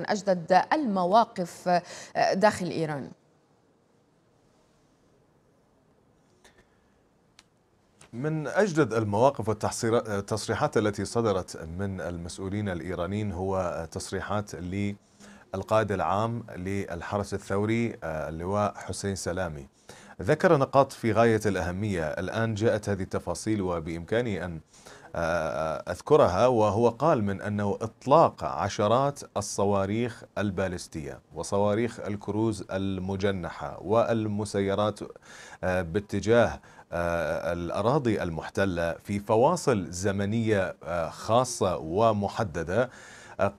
أجدد المواقف آه، داخل إيران من أجدد المواقف والتصريحات التي صدرت من المسؤولين الإيرانيين هو تصريحات للقائد العام للحرس الثوري آه، اللواء حسين سلامي ذكر نقاط في غاية الأهمية الآن جاءت هذه التفاصيل وبإمكاني أن أذكرها وهو قال من أنه إطلاق عشرات الصواريخ البالستية وصواريخ الكروز المجنحة والمسيرات آه، باتجاه آه، الأراضي المحتلة في فواصل زمنية آه، خاصة ومحددة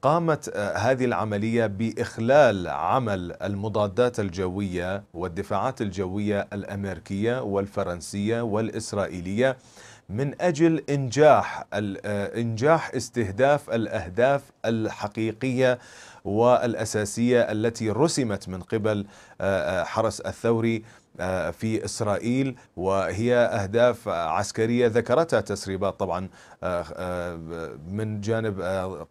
قامت هذه العملية بإخلال عمل المضادات الجوية والدفاعات الجوية الأمريكية والفرنسية والإسرائيلية من أجل إنجاح آه، إنجاح استهداف الأهداف الحقيقية والأساسية التي رسمت من قبل آه، آه، حرس الثوري آه، في إسرائيل وهي أهداف عسكرية ذكرتها تسريبات طبعا آه، آه، من جانب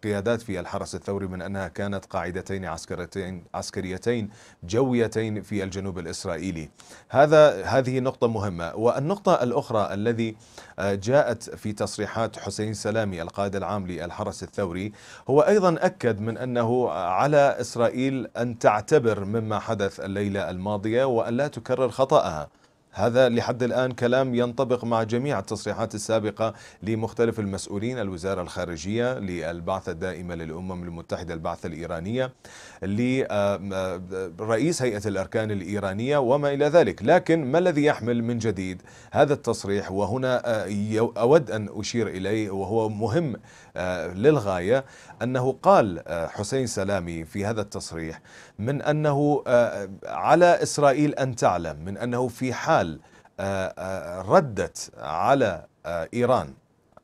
قيادات في الحرس الثوري من أنها كانت قاعدتين عسكرتين عسكريتين جويتين في الجنوب الإسرائيلي هذا هذه نقطة مهمة والنقطة الأخرى الذي جاءت في تصريحات حسين سلامي القائد العام للحرس الثوري هو أيضا أكد من أنه على إسرائيل أن تعتبر مما حدث الليلة الماضية وأن لا تكرر خطأها هذا لحد الآن كلام ينطبق مع جميع التصريحات السابقة لمختلف المسؤولين الوزارة الخارجية للبعثة الدائمة للأمم المتحدة البعثة الإيرانية لرئيس آه، هيئة الأركان الإيرانية وما إلى ذلك لكن ما الذي يحمل من جديد هذا التصريح وهنا آه، أود أن أشير إليه وهو مهم آه، للغاية أنه قال حسين سلامي في هذا التصريح من أنه على إسرائيل أن تعلم من أنه في حال الشمال آه، آه، ردت على آه، إيران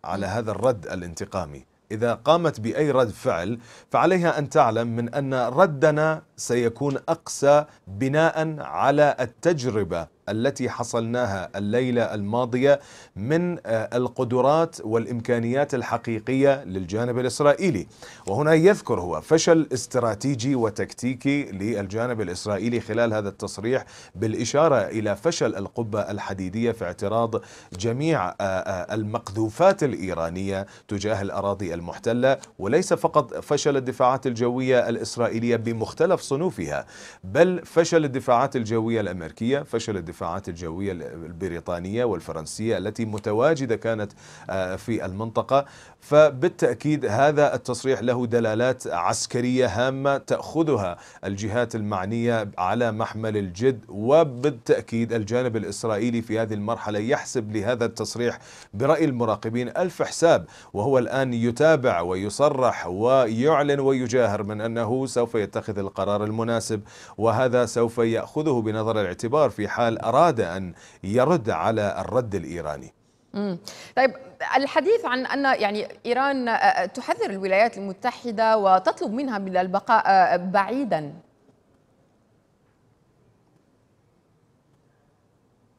على هذا الرد الانتقامي إذا قامت بأي رد فعل فعليها أن تعلم من أن ردنا سيكون أقسى بناء على التجربة التي حصلناها الليله الماضيه من آه، القدرات والامكانيات الحقيقيه للجانب الاسرائيلي وهنا يذكر هو فشل استراتيجي وتكتيكي للجانب الاسرائيلي خلال هذا التصريح بالاشاره الى فشل القبه الحديديه في اعتراض جميع آه، آه، المقذوفات الايرانيه تجاه الاراضي المحتله وليس فقط فشل الدفاعات الجويه الاسرائيليه بمختلف صنوفها بل فشل الدفاعات الجويه الامريكيه فشل الدفاع المدفعات الجوية البريطانية والفرنسية التي متواجدة كانت آه، في المنطقة فبالتأكيد هذا التصريح له دلالات عسكرية هامة تأخذها الجهات المعنية على محمل الجد وبالتأكيد الجانب الإسرائيلي في هذه المرحلة يحسب لهذا التصريح برأي المراقبين ألف حساب وهو الآن يتابع ويصرح ويعلن ويجاهر من أنه سوف يتخذ القرار المناسب وهذا سوف يأخذه بنظر الاعتبار في حال أراد أن يرد على الرد الإيراني مم. طيب الحديث عن ان يعني ايران آه، آه، تحذر الولايات المتحده وتطلب منها من البقاء آه، بعيدا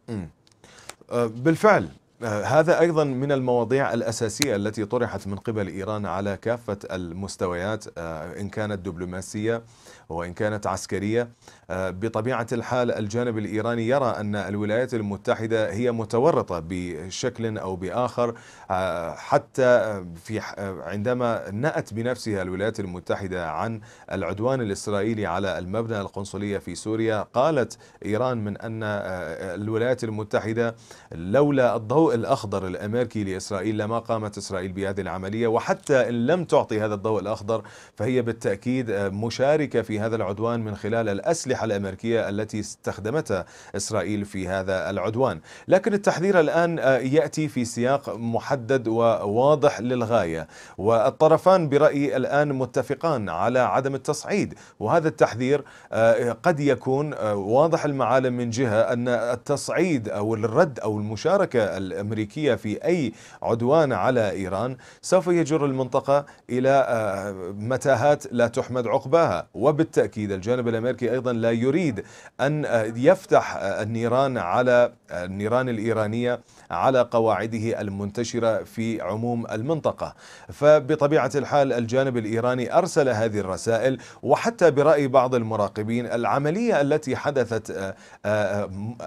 مم. بالفعل آه، هذا أيضا من المواضيع الأساسية التي طرحت من قبل إيران على كافة المستويات آه، إن كانت دبلوماسية وإن كانت عسكرية آه، بطبيعة الحال الجانب الإيراني يرى أن الولايات المتحدة هي متورطة بشكل أو بآخر حتى في عندما نأت بنفسها الولايات المتحدة عن العدوان الإسرائيلي على المبنى القنصلية في سوريا قالت إيران من أن الولايات المتحدة لولا الضوء الأخضر الأمريكي لإسرائيل لما قامت إسرائيل بهذه العملية وحتى إن لم تعطي هذا الضوء الأخضر فهي بالتأكيد مشاركة في هذا العدوان من خلال الأسلحة الأمريكية التي استخدمتها إسرائيل في هذا العدوان لكن التحذير الآن يأتي في سياق محدد وواضح للغاية والطرفان برأيي الآن متفقان على عدم التصعيد وهذا التحذير قد يكون واضح المعالم من جهة أن التصعيد أو الرد أو المشاركة الأمريكية في أي عدوان على إيران سوف يجر المنطقة إلى آه، متاهات لا تحمد عقباها وبالتأكيد الجانب الأمريكي أيضا لا يريد أن آه، يفتح آه، النيران على النيران الإيرانية على قواعده المنتشرة في عموم المنطقة فبطبيعة الحال الجانب الإيراني أرسل هذه الرسائل وحتى برأي بعض المراقبين العملية التي حدثت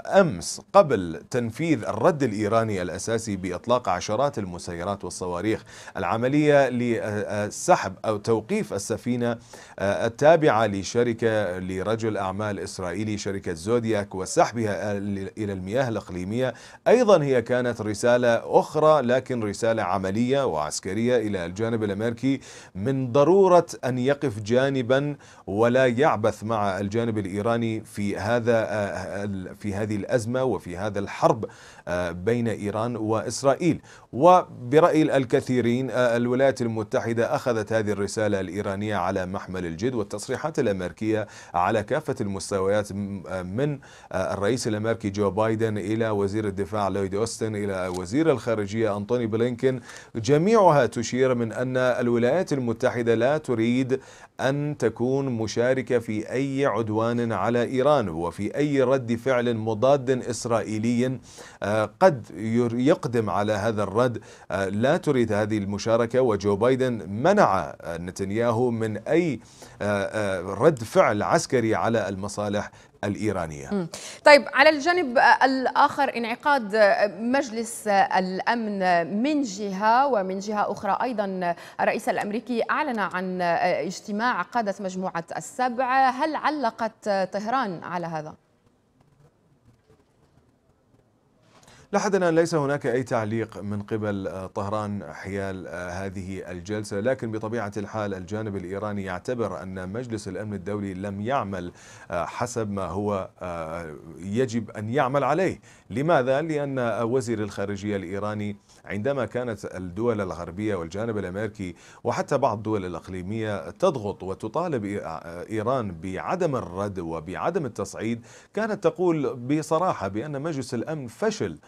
أمس قبل تنفيذ الرد الإيراني الوطني الأساسي بإطلاق عشرات المسيرات والصواريخ العملية لسحب أو توقيف السفينة آه، التابعة لشركة لرجل أعمال إسرائيلي شركة زودياك وسحبها إلى المياه الإقليمية أيضا هي كانت رسالة أخرى لكن رسالة عملية وعسكرية إلى الجانب الأمريكي من ضرورة أن يقف جانبا ولا يعبث مع الجانب الإيراني في هذا آه، في هذه الأزمة وفي هذا الحرب آه، بين إيران وإسرائيل وبرأي الكثيرين آه، الولايات المتحدة أخذت هذه الرسالة الإيرانية على محمل الجد والتصريحات الأمريكية على كافة المستويات آه، من آه، الرئيس الأمريكي جو بايدن إلى وزير الدفاع لويد أوستن إلى وزير الخارجية أنطوني بلينكن جميعها تشير من أن الولايات المتحدة لا تريد أن تكون مشاركة في أي عدوان على إيران وفي أي رد فعل مضاد إسرائيلي قد يقدم على هذا الرد آه، لا تريد هذه المشاركة وجو بايدن منع آه، نتنياهو من أي آه، رد فعل عسكري على المصالح الإيرانية طيب على الجانب الآخر انعقاد مجلس الأمن من جهة ومن جهة أخرى أيضا الرئيس الأمريكي أعلن عن اجتماع قادة مجموعة السبع هل علقت طهران على هذا؟ لحد الآن ليس هناك أي تعليق من قبل آه، طهران حيال آه، هذه الجلسة لكن بطبيعة الحال الجانب الإيراني يعتبر أن مجلس الأمن الدولي لم يعمل آه، حسب ما هو يجب أن يعمل عليه لماذا؟ لأن وزير الخارجية الإيراني عندما كانت الدول الغربية والجانب الأمريكي وحتى بعض الدول الإقليمية تضغط وتطالب إيران بعدم الرد وبعدم التصعيد كانت تقول بصراحة بأن مجلس الأمن فشل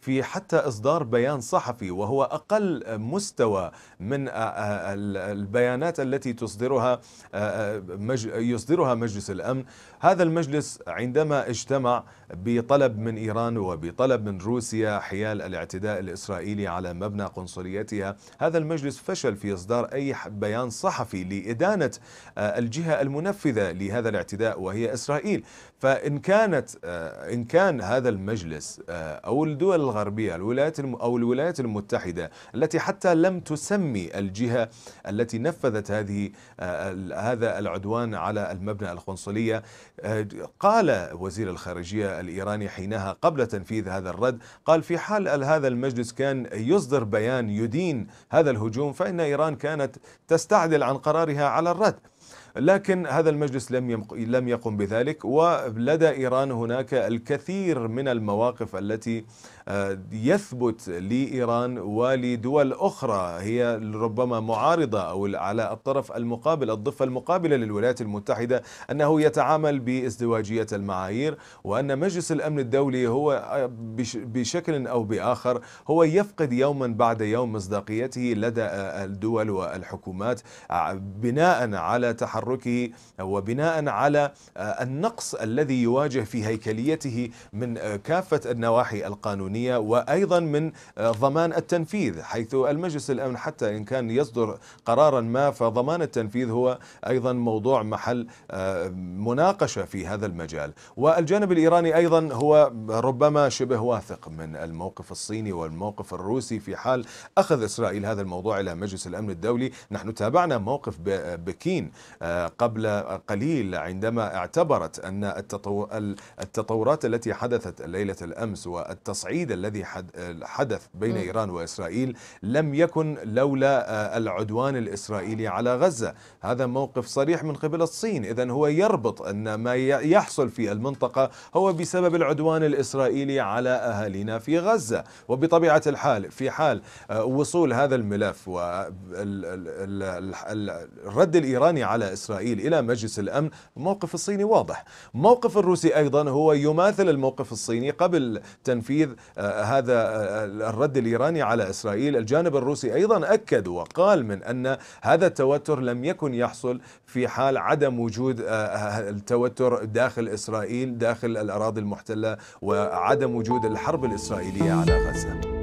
في حتى إصدار بيان صحفي وهو أقل مستوى من البيانات التي تصدرها يصدرها مجلس الأمن هذا المجلس عندما اجتمع بطلب من إيران وبطلب من روسيا حيال الاعتداء الإسرائيلي على مبنى قنصليتها هذا المجلس فشل في إصدار أي بيان صحفي لإدانة الجهة المنفذة لهذا الاعتداء وهي إسرائيل فإن كانت إن كان هذا المجلس أو الدول الغربية الولايات أو الولايات المتحدة التي حتى لم تسمي الجهة التي نفذت هذه آه، هذا العدوان على المبنى القنصلية آه، قال وزير الخارجية الإيراني حينها قبل تنفيذ هذا الرد قال في حال هذا المجلس كان يصدر بيان يدين هذا الهجوم فإن إيران كانت تستعدل عن قرارها على الرد لكن هذا المجلس لم لم يقم بذلك ولدى ايران هناك الكثير من المواقف التي آه، يثبت لايران ولدول اخرى هي ربما معارضه او على الطرف المقابل الضفه المقابله للولايات المتحده انه يتعامل بازدواجيه المعايير وان مجلس الامن الدولي هو آه، بشكل او باخر هو يفقد يوما بعد يوم مصداقيته لدى آه، الدول والحكومات بناء على تحركه وبناء على آه، النقص الذي يواجه في هيكليته من آه، كافة النواحي القانونية وأيضا من آه، ضمان التنفيذ حيث المجلس الأمن حتى إن كان يصدر قرارا ما فضمان التنفيذ هو أيضا موضوع محل مناقشة في هذا المجال والجانب الإيراني أيضا هو ربما شبه واثق من الموقف الصيني والموقف الروسي في حال أخذ إسرائيل هذا الموضوع إلى مجلس الأمن الدولي نحن تابعنا موقف بكين قبل قليل عندما اعتبرت أن التطورات التي حدثت ليله الأمس والتصعيد الذي حدث بين إيران وإسرائيل لم يكن لولا آه، العدوان الإسرائيلي على غزة هذا موقف صريح من قبل الصين إذا هو يربط أن ما يحصل في المنطقة هو بسبب العدوان الإسرائيلي على أهالينا في غزة وبطبيعة الحال في حال آه، وصول هذا الملف والرد الإيراني على على إسرائيل إلى مجلس الأمن الموقف الصيني واضح موقف الروسي أيضا هو يماثل الموقف الصيني قبل تنفيذ آه، هذا آه، الرد الإيراني على إسرائيل الجانب الروسي أيضا أكد وقال من أن هذا التوتر لم يكن يحصل في حال عدم وجود آه، التوتر داخل إسرائيل داخل الأراضي المحتلة وعدم وجود الحرب الإسرائيلية على غزة